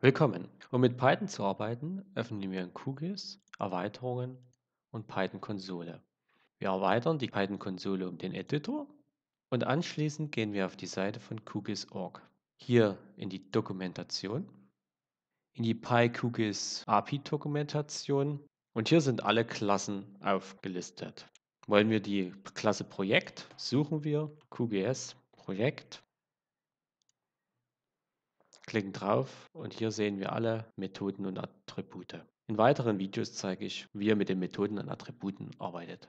Willkommen! Um mit Python zu arbeiten, öffnen wir in QGIS Erweiterungen und Python-Konsole. Wir erweitern die Python-Konsole um den Editor und anschließend gehen wir auf die Seite von QGIS.org. Hier in die Dokumentation, in die PyQGIS API-Dokumentation und hier sind alle Klassen aufgelistet. Wollen wir die Klasse Projekt, suchen wir QGIS Projekt Klicken drauf und hier sehen wir alle Methoden und Attribute. In weiteren Videos zeige ich, wie ihr mit den Methoden und Attributen arbeitet.